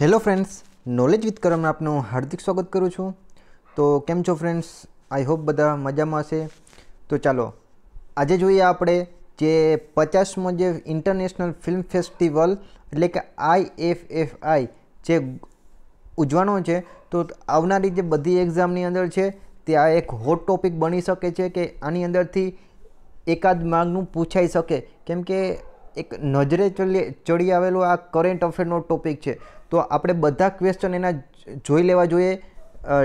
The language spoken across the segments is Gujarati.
હેલો ફ્રેન્ડ્સ નોલેજ વિથ કરમમાં આપનું હાર્દિક સ્વાગત કરું છું તો કેમ છો ફ્રેન્ડ્સ આઈ હોપ બધા મજામાં હશે તો ચાલો આજે જોઈએ આપણે જે પચાસમો જે ઇન્ટરનેશનલ ફિલ્મ ફેસ્ટિવલ એટલે કે આઈ એફ એફ આઈ જે ઉજવાનો છે તો આવનારી જે બધી એક્ઝામની અંદર છે તે આ એક હોટ ટોપિક બની શકે છે કે આની અંદરથી એકાદ માર્ગનું પૂછાઈ શકે કેમ કે એક નજરે ચડી ચડી આવેલો આ કરંટ અફેરનો ટોપિક છે તો આપણે બધા ક્વેશ્ચન એના જોઈ લેવા જોઈએ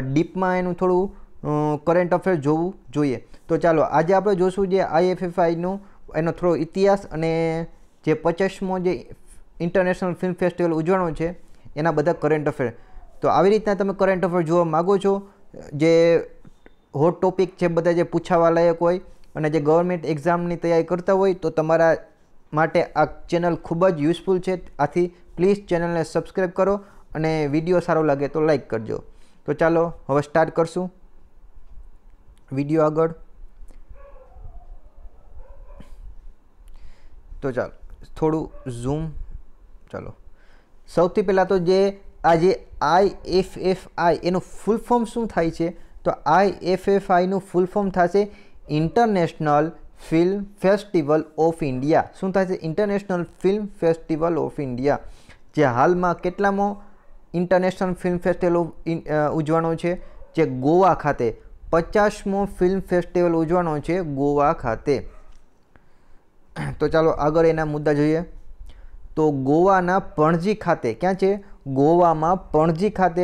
ડીપમાં એનું થોડું કરંટ અફેર જોવું જોઈએ તો ચાલો આજે આપણે જોશું જે આઈએફએફઆઈનું એનો થોડો ઇતિહાસ અને જે પચાસમો જે ઇન્ટરનેશનલ ફિલ્મ ફેસ્ટિવલ ઉજવણો છે એના બધા કરંટ અફેર તો આવી રીતના તમે કરંટ અફેર જોવા માગો છો જે હોટ ટોપિક છે બધા જે પૂછાવા લાયક હોય અને જે ગવર્મેન્ટ એક્ઝામની તૈયારી કરતા હોય તો તમારા માટે આ ચેનલ ખૂબ જ યુઝફુલ છે આથી પ્લીઝ ચેનલને સબસ્ક્રાઈબ કરો અને વિડીયો સારો લાગે તો લાઈક કરજો તો ચાલો હવે સ્ટાર્ટ કરશું વિડીયો આગળ તો ચાલો થોડું ઝૂમ ચાલો સૌથી પહેલાં તો જે આ જે આઈ એફ એફ આઈ એનું ફૂલ ફોર્મ શું થાય છે તો આઈ એફ એફ આઈનું ફૂલ ફોર્મ થશે international film festival of India શું થાય છે international film festival of India જે હાલમાં કેટલામો ઇન્ટરનેશનલ ફિલ્મ ફેસ્ટિવલ ઉજવાનો છે જે ગોવા ખાતે પચાસમો ફિલ્મ ફેસ્ટિવલ ઉજવાનો છે ગોવા ખાતે તો ચાલો આગળ એના મુદ્દા જોઈએ તો ગોવાના પણજી ખાતે ક્યાં છે ગોવામાં પણજી ખાતે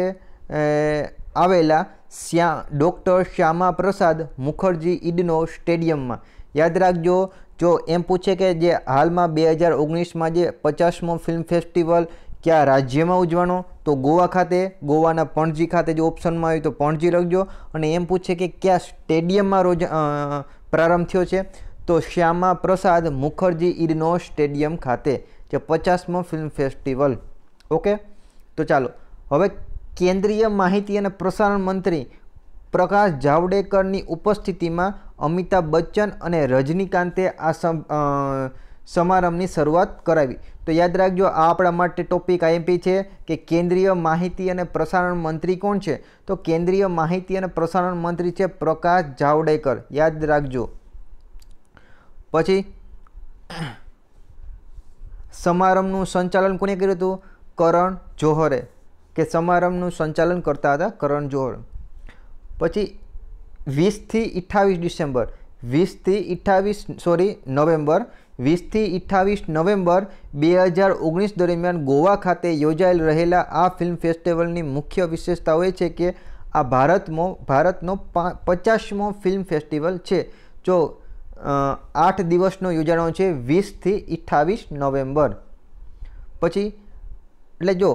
આવેલા શ્યા ડૉક્ટર શ્યામા પ્રસાદ મુખર્જી ઈડનો સ્ટેડિયમમાં યાદ રાખજો જો એમ પૂછે કે જે હાલમાં બે હજાર ઓગણીસમાં જે પચાસમો ફિલ્મ ફેસ્ટિવલ ક્યાં રાજ્યમાં ઉજવાનો તો ગોવા ખાતે ગોવાના પણજી ખાતે જો ઓપ્શનમાં આવ્યું તો પણજી લખજો અને એમ પૂછે કે કયા સ્ટેડિયમમાં રોજ પ્રારંભ થયો છે તો શ્યામા પ્રસાદ મુખર્જી ઇડનો સ્ટેડિયમ ખાતે જે પચાસમો ફિલ્મ ફેસ્ટિવલ ઓકે તો ચાલો હવે કેન્દ્રીય માહિતી અને પ્રસારણ મંત્રી પ્રકાશ જાવડેકરની ઉપસ્થિતિમાં અમિતાભ બચ્ચન અને રજનીકાંતે આ સમારંભની શરૂઆત કરાવી તો યાદ રાખજો આ આપણા માટે ટોપિક આઈએમપી છે કે કેન્દ્રીય માહિતી અને પ્રસારણ મંત્રી કોણ છે તો કેન્દ્રીય માહિતી અને પ્રસારણ મંત્રી છે પ્રકાશ જાવડેકર યાદ રાખજો પછી સમારંભનું સંચાલન કોને કર્યું હતું કરણ જોહરે કે સમારંભનું સંચાલન કરતા હતા કરણ જોહર પછી વીસથી અઠ્ઠાવીસ ડિસેમ્બર વીસથી અઠ્ઠાવીસ સોરી નવેમ્બર વીસથી અઠ્ઠાવીસ નવેમ્બર બે હજાર ઓગણીસ દરમિયાન ગોવા ખાતે યોજાયેલ રહેલા આ ફિલ્મ ફેસ્ટિવલની મુખ્ય વિશેષતાઓ એ છે કે આ ભારતમાં ભારતનો પચાસમો ફિલ્મ ફેસ્ટિવલ છે જો આઠ દિવસનો યોજાણો છે વીસથી અઠ્ઠાવીસ નવેમ્બર પછી એટલે જો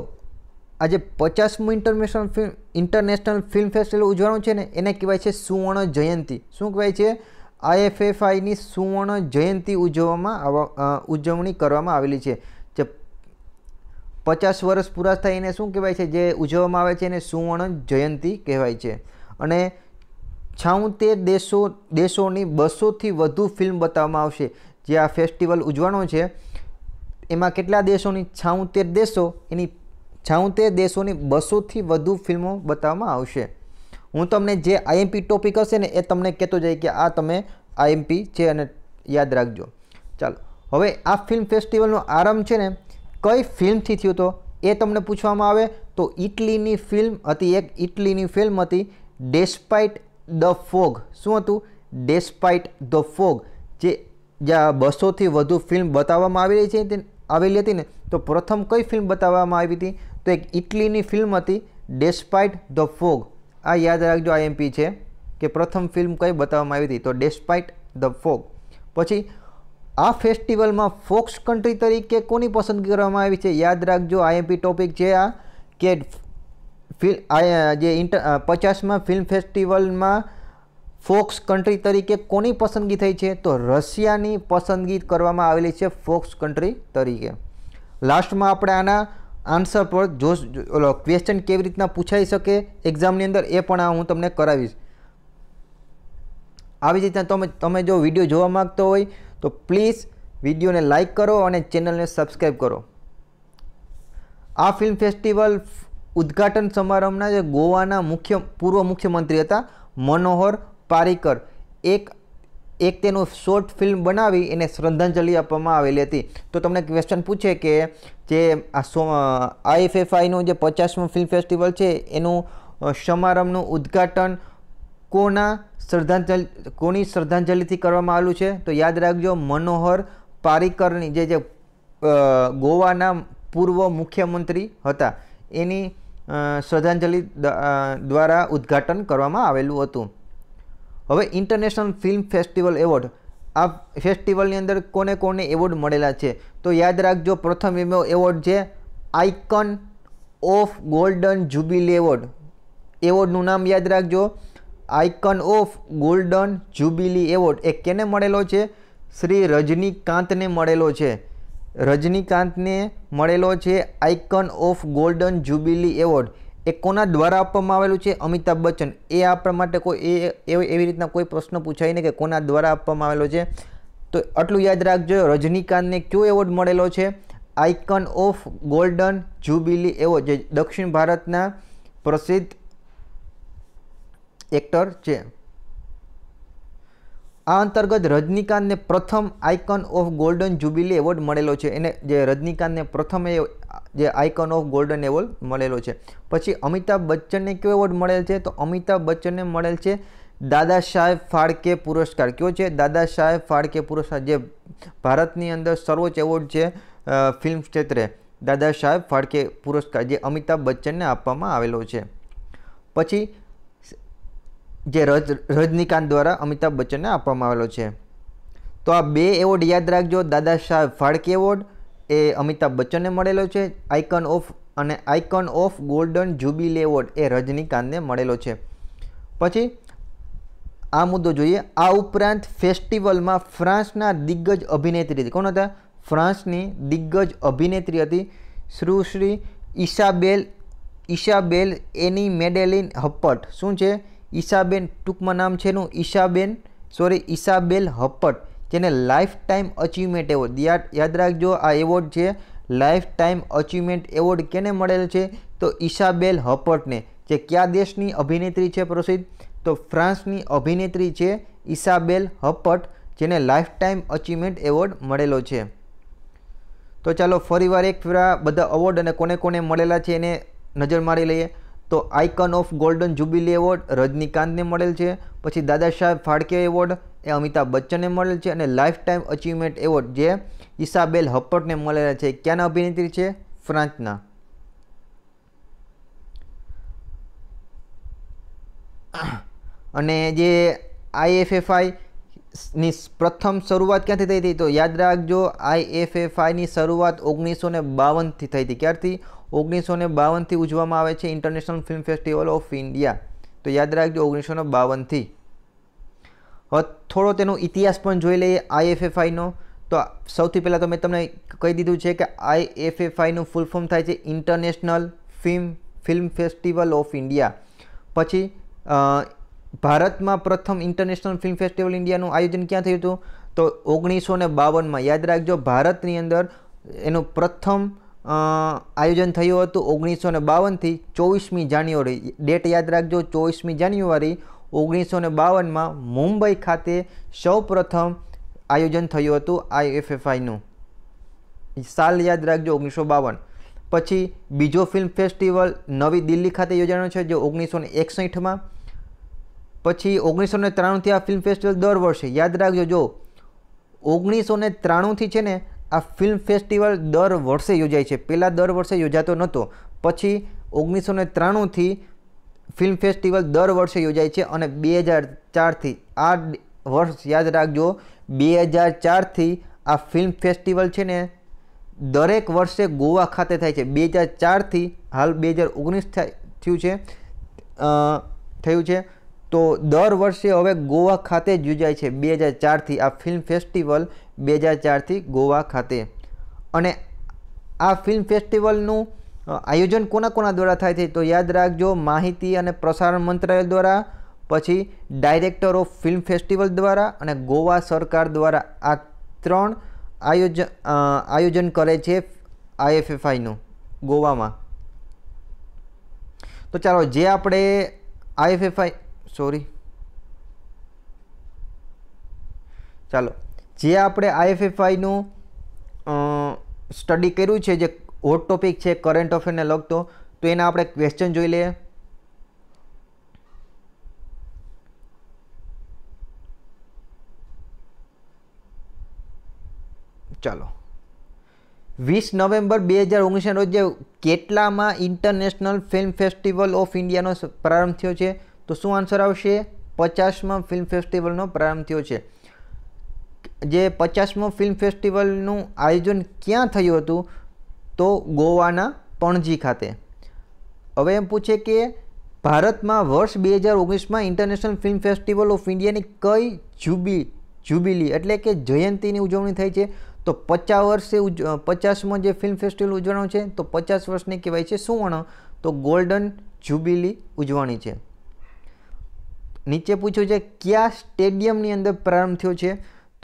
આજે પચાસમું international film international film festival ઉજવવાનું છે ને એને કહેવાય છે સુવર્ણ જયંતી શું કહેવાય છે આઈએફએફઆઈની સુવર્ણ જયંતી ઉજવવામાં ઉજવણી કરવામાં આવેલી છે જે પચાસ વર્ષ પૂરા થાય એને શું કહેવાય છે જે ઉજવવામાં આવે છે એને સુવર્ણ જયંતી કહેવાય છે અને છાઉતેર દેશો દેશોની બસોથી વધુ ફિલ્મ બતાવવામાં આવશે જે આ ફેસ્ટિવલ ઉજવાનો છે એમાં કેટલા દેશોની છાઉતેર દેશો એની છાઉતેર દેશોની બસોથી વધુ ફિલ્મો બતાવવામાં આવશે હું તમને જે આઈએમપી ટોપિક હશે ને એ તમને કહેતો જાય કે આ તમે આઈએમપી છે અને યાદ રાખજો ચાલો હવે આ ફિલ્મ ફેસ્ટિવલનો આરંભ છે ને કઈ ફિલ્મથી થયો હતો એ તમને પૂછવામાં આવે તો ઇટલીની ફિલ્મ હતી એક ઇટલીની ફિલ્મ હતી ડેસ્પાઇટ ધ ફોગ શું હતું ડેસ્પાઇટ ધ ફોગ જે જ્યાં બસોથી વધુ ફિલ્મ બતાવવામાં આવી રહી છે આવેલી હતી ને તો પ્રથમ કઈ ફિલ્મ બતાવવામાં આવી હતી તો એક ઇટલીની ફિલ્મ હતી ડેસ્પાઇટ ધ ફોગ આ યાદ રાખજો આઈએમપી છે કે પ્રથમ ફિલ્મ કઈ બતાવવામાં આવી હતી તો ડેસ્પાઇટ ધ ફોગ પછી આ ફેસ્ટિવલમાં ફોક્સ કન્ટ્રી તરીકે કોની પસંદ કરવામાં આવી છે યાદ રાખજો આઈએમપી ટોપિક છે આ કે ફિલ જે ઇન્ટર પચાસમાં ફિલ્મ ફેસ્ટિવલમાં ફોક્સ કન્ટ્રી તરીકે કોની પસંદગી થઈ છે તો રશિયાની પસંદગી કરવામાં આવેલી છે ફોક્સ કન્ટ્રી તરીકે લાસ્ટમાં આપણે આના આન્સર પર જો ઓલો ક્વેશ્ચન કેવી રીતના પૂછાઈ શકે એક્ઝામની અંદર એ પણ હું તમને કરાવીશ આવી જ રીતના તમે તમે જો વિડીયો જોવા માગતો હોય તો પ્લીઝ વિડીયોને લાઇક કરો અને ચેનલને સબસ્ક્રાઈબ કરો આ ફિલ્મ ફેસ્ટિવલ ઉદ્ઘાટન સમારંભના જે ગોવાના મુખ્ય પૂર્વ મુખ્યમંત્રી હતા મનોહર પારીકર એક એક તેનું શોર્ટ ફિલ્મ બનાવી એને શ્રદ્ધાંજલિ આપવામાં આવેલી હતી તો તમને ક્વેશ્ચન પૂછે કે જે આ સો આઈએફએફઆઈનું જે પચાસમું ફિલ્મ ફેસ્ટિવલ છે એનું સમારંભનું ઉદ્ઘાટન કોના શ્રદ્ધાંજલિ કોની શ્રદ્ધાંજલિથી કરવામાં આવેલું છે તો યાદ રાખજો મનોહર પારીકરની જે જે ગોવાના પૂર્વ મુખ્યમંત્રી હતા એની શ્રદ્ધાંજલિ દ્વારા ઉદ્ઘાટન કરવામાં આવેલું હતું હવે ઇન્ટરનેશનલ ફિલ્મ ફેસ્ટિવલ એવોર્ડ આ ફેસ્ટિવલની અંદર કોને કોને એવોર્ડ મળેલા છે તો યાદ રાખજો પ્રથમ એમનો એવોર્ડ છે icon of golden jubilee award એવોર્ડનું નામ યાદ રાખજો icon of golden jubilee award એ કેને મળેલો છે શ્રી રજનીકાંતને મળેલો છે રજનીકાંતને મળેલો છે icon of golden jubilee award એ કોના દ્વારા આપવામાં આવેલું છે અમિતાભ બચ્ચન એ આપણા માટે કોઈ એ એવી રીતના કોઈ પ્રશ્ન પૂછાય નહીં કે કોના દ્વારા આપવામાં આવેલો છે તો આટલું યાદ રાખજો રજનીકાંતને કયો એવોર્ડ મળેલો છે આઇકન ઓફ ગોલ્ડન જુબિલી એવો જે દક્ષિણ ભારતના પ્રસિદ્ધ એક્ટર છે આ અંતર્ગત રજનીકાંતને પ્રથમ icon of golden jubilee award મળેલો છે એને જે રજનીકાંતને પ્રથમ એ જે આઇકન ઓફ ગોલ્ડન એવોર્ડ મળેલો છે પછી અમિતાભ બચ્ચનને કયો એવોર્ડ મળેલ છે તો અમિતાભ બચ્ચનને મળેલ છે દાદા સાહેબ ફાળકે પુરસ્કાર કયો છે દાદા સાહેબ ફાળકે પુરસ્કાર જે ભારતની અંદર સર્વોચ્ચ એવોર્ડ છે ફિલ્મ ક્ષેત્રે દાદા સાહેબ ફાળકે પુરસ્કાર જે અમિતાભ બચ્ચનને આપવામાં આવેલો છે પછી જે રજ રજનીકાંત દ્વારા અમિતાભ બચ્ચનને આપવામાં આવેલો છે તો આ બે એવોર્ડ યાદ રાખજો દાદા શાહ ફાળકે એવોર્ડ એ અમિતાભ બચ્ચનને મળેલો છે આઇકન ઓફ અને icon of golden jubilee award એ રજનીકાંતને મળેલો છે પછી આ મુદ્દો જોઈએ આ ઉપરાંત ફેસ્ટિવલમાં ફ્રાન્સના દિગ્ગજ અભિનેત્રી હતી કોણ હતા ફ્રાન્સની દિગ્ગજ અભિનેત્રી હતી સુશ્રી ઈશાબેલ ઈશાબેલ એની મેડેલિન હપ્પટ શું છે ઈશાબેન ટૂંકમાં નામ છે એનું ઈશાબેન સોરી ઈશાબેલ હપ્પટ જેને લાઈફ ટાઈમ અચિવમેન્ટ એવોર્ડ યાદ રાખજો આ એવોર્ડ છે લાઈફ ટાઈમ અચિવમેન્ટ એવોર્ડ કેને મળેલ છે તો ઈશાબેલ હપ્પટને જે કયા દેશની અભિનેત્રી છે પ્રસિદ્ધ તો ફ્રાન્સની અભિનેત્રી છે ઈશાબેલ હપ્પટ જેને લાઈફ ટાઈમ અચીવમેન્ટ એવોર્ડ મળેલો છે તો ચાલો ફરીવાર એક ફેરા બધા અવોર્ડ અને કોને કોને મળેલા છે એને નજર મારી લઈએ તો icon of golden jubilee award રજનીકાંતને મળેલ છે પછી દાદા સાહેબ ફાળકે એવોર્ડ એ અમિતાભ બચ્ચનને મળેલ છે અને લાઈફ ટાઈમ અચીવમેન્ટ એવોર્ડ જે ઈસાબેલ હપ્પટને મળેલા છે ક્યાંના અભિનેત્રી છે ફ્રાન્સના અને જે આઈએફએફઆઈ ની પ્રથમ શરૂઆત ક્યાંથી થઈ હતી તો યાદ રાખજો આઈએફએફઆઈની શરૂઆત ઓગણીસો ને બાવનથી થઈ હતી ક્યારથી ઓગણીસો ને બાવનથી ઉજવવામાં આવે છે international film festival of India તો યાદ રાખજો ઓગણીસો ને બાવનથી થોડો તેનો ઇતિહાસ પણ જોઈ લઈએ આઈએફએફઆઈનો તો સૌથી પહેલાં તો મેં તમને કહી દીધું છે કે આઈએફએફઆઈનું ફૂલ ફોર્મ થાય છે international film film festival of India પછી ભારતમાં પ્રથમ ઇન્ટરનેશનલ ફિલ્મ ફેસ્ટિવલ ઇન્ડિયાનું આયોજન ક્યાં થયું હતું તો ઓગણીસો ને બાવનમાં યાદ રાખજો ભારતની અંદર એનું પ્રથમ આયોજન થયું હતું ઓગણીસો ને બાવનથી ચોવીસમી જાન્યુઆરી ડેટ યાદ રાખજો ચોવીસમી જાન્યુઆરી ઓગણીસો ને બાવનમાં મુંબઈ ખાતે સૌપ્રથમ આયોજન થયું હતું આઈએફએફઆઈનું સાલ યાદ રાખજો ઓગણીસો બાવન પછી બીજો ફિલ્મ ફેસ્ટિવલ નવી દિલ્હી ખાતે યોજાણો છે જે ઓગણીસો ને એકસઠમાં પછી ઓગણીસો ને ત્રાણુંથી આ ફિલ્મ ફેસ્ટિવલ દર વર્ષે યાદ રાખજો જો ઓગણીસો ને ત્રાણુંથી છે ને આ ફિલ્મ ફેસ્ટિવલ દર વર્ષે યોજાય છે પહેલાં દર વર્ષે યોજાતો નહોતો પછી ઓગણીસો ને ત્રાણુંથી ફિલ્મ ફેસ્ટિવલ દર વર્ષે યોજાય છે અને બે હજાર ચારથી આ વર્ષ યાદ રાખજો બે હજાર ચારથી આ ફિલ્મ ફેસ્ટિવલ છે ને દરેક વર્ષે ગોવા ખાતે થાય છે બે હજાર ચારથી હાલ બે હજાર ઓગણીસ થયું છે થયું છે તો દર વર્ષે હવે ગોવા ખાતે જ યોજાય છે બે હજાર ચારથી આ ફિલ્મ ફેસ્ટિવલ બે હજાર ચારથી ગોવા ખાતે અને આ ફિલ્મ ફેસ્ટિવલનું આયોજન કોના કોના દ્વારા થાય છે તો યાદ રાખજો માહિતી અને પ્રસારણ મંત્રાલય દ્વારા પછી ડાયરેક્ટર ઓફ ફિલ્મ ફેસ્ટિવલ દ્વારા અને ગોવા સરકાર દ્વારા આ ત્રણ આયોજન આયોજન કરે છે આઈએફએફઆઈનું ગોવામાં તો ચાલો જે આપણે આઈએફએફઆઈ સોરી ચાલો જે આપણે આઈએફએફઆઈનું સ્ટડી કર્યું છે જે હોટ ટોપિક છે કરંટ અફેરને લગતો તો એના આપણે ક્વેશ્ચન જોઈ લઈએ ચાલો વીસ નવેમ્બર બે હજાર ઓગણીસના રોજ કેટલામાં ઇન્ટરનેશનલ ફિલ્મ ફેસ્ટિવલ ઓફ ઇન્ડિયાનો પ્રારંભ થયો છે તો શું આન્સર આવશે પચાસમાં ફિલ્મ ફેસ્ટિવલનો પ્રારંભ થયો છે જે પચાસમો ફિલ્મ ફેસ્ટિવલનું આયોજન ક્યાં થયું હતું તો ગોવાના પણજી ખાતે હવે એમ પૂછે કે ભારતમાં વર્ષ બે હજાર ઓગણીસમાં ઇન્ટરનેશનલ ફિલ્મ ફેસ્ટિવલ ઓફ ઇન્ડિયાની કઈ જુબી જુબીલી એટલે કે જયંતીની ઉજવણી થઈ છે તો પચાસ વર્ષે પચાસમો જે ફિલ્મ ફેસ્ટિવલ ઉજવણો છે તો પચાસ વર્ષની કહેવાય છે સુવર્ણ તો ગોલ્ડન જુબીલી ઉજવણી છે નીચે પૂછ્યું છે કયા સ્ટેડિયમની અંદર પ્રારંભ થયો છે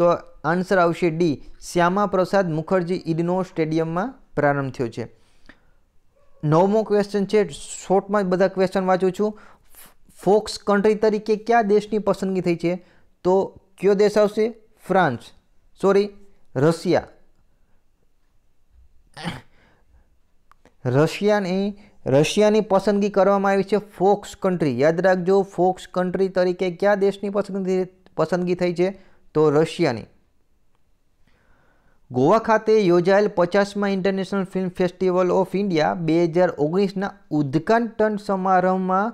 તો આન્સર આવશે ડી શ્યામા પ્રસાદ મુખર્જી ઇડનો સ્ટેડિયમમાં પ્રારંભ થયો છે નવમો ક્વેશ્ચન છે શોર્ટમાં જ બધા ક્વેશ્ચન વાંચું છું ફોક્સ કન્ટ્રી તરીકે કયા દેશની પસંદગી થઈ છે તો કયો દેશ આવશે ફ્રાન્સ સોરી રશિયા રશિયાની રશિયાની પસંદગી કરવામાં આવી છે ફોક્સ કન્ટ્રી યાદ રાખજો ફોક્સ કન્ટ્રી તરીકે કયા દેશની પસંદગી પસંદગી થઈ છે તો રશિયાની ગોવા ખાતે યોજાયેલ પચાસમાં international film festival of India બે હજાર ઓગણીસના ઉદઘાટન સમારંભમાં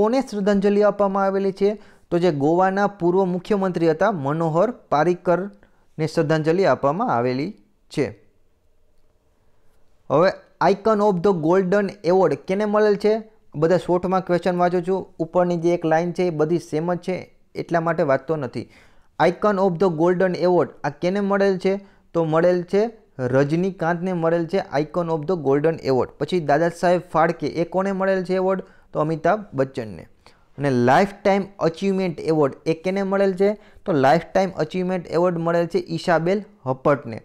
કોને શ્રદ્ધાંજલિ આપવામાં આવેલી છે તો જે ગોવાના પૂર્વ મુખ્યમંત્રી હતા મનોહર પારિકરને શ્રદ્ધાંજલિ આપવામાં આવેલી છે હવે icon of the golden award કેને મળેલ છે બધા શોર્ટમાં ક્વેશ્ચન વાંચું છું ઉપરની જે એક લાઇન છે એ બધી સેમ જ છે એટલા માટે વાંચતો નથી icon of the golden award આ કેને મળેલ છે તો મળેલ છે રજનીકાંતને મળેલ છે icon of the golden award પછી દાદા સાહેબ ફાળકે એ કોને મળેલ છે એવોર્ડ તો અમિતાભ બચ્ચનને અને લાઈફ ટાઈમ અચિવમેન્ટ એવોર્ડ એ કેને મળેલ છે તો લાઈફ ટાઈમ અચિવમેન્ટ એવોર્ડ મળેલ છે ઈશાબેલ હપ્પટને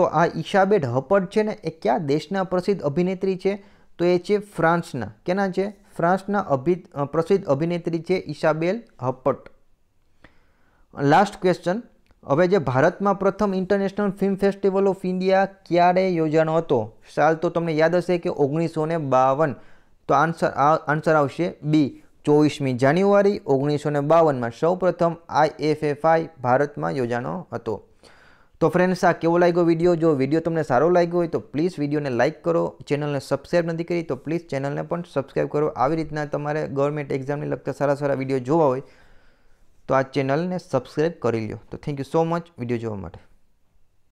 તો આ ઈશાબેટ હપડ છે ને એ કયા દેશના પ્રસિદ્ધ અભિનેત્રી છે તો એ છે ફ્રાન્સના કેના છે ફ્રાન્સના અભિ પ્રસિદ્ધ અભિનેત્રી છે ઈશાબેલ હપટ લાસ્ટ ક્વેશ્ચન હવે જે ભારતમાં પ્રથમ international film festival of India ક્યારે યોજાનો હતો સાલ તો તમને યાદ હશે કે ઓગણીસો ને બાવન તો આન્સર આન્સર આવશે બી ચોવીસમી જાન્યુઆરી ઓગણીસો ને બાવનમાં સૌપ્રથમ આઈએફએફઆઈ ભારતમાં યોજાનો હતો તો ફ્રેન્ડ્સ આ કેવો લાગ્યો વિડીયો જો વિડીયો તમને સારો લાગ્યો હોય તો પ્લીઝ વિડીયોને લાઇક કરો ચેનલને સબસ્ક્રાઈબ નથી કરી તો પ્લીઝ ચેનલને પણ સબસ્ક્રાઈબ કરો આવી રીતના તમારે ગવર્મેન્ટ એક્ઝામને લગતા સારા સારા વિડીયો જોવા હોય તો આ ચેનલને સબસ્ક્રાઈબ કરી લો તો thank you so much video જોવા માટે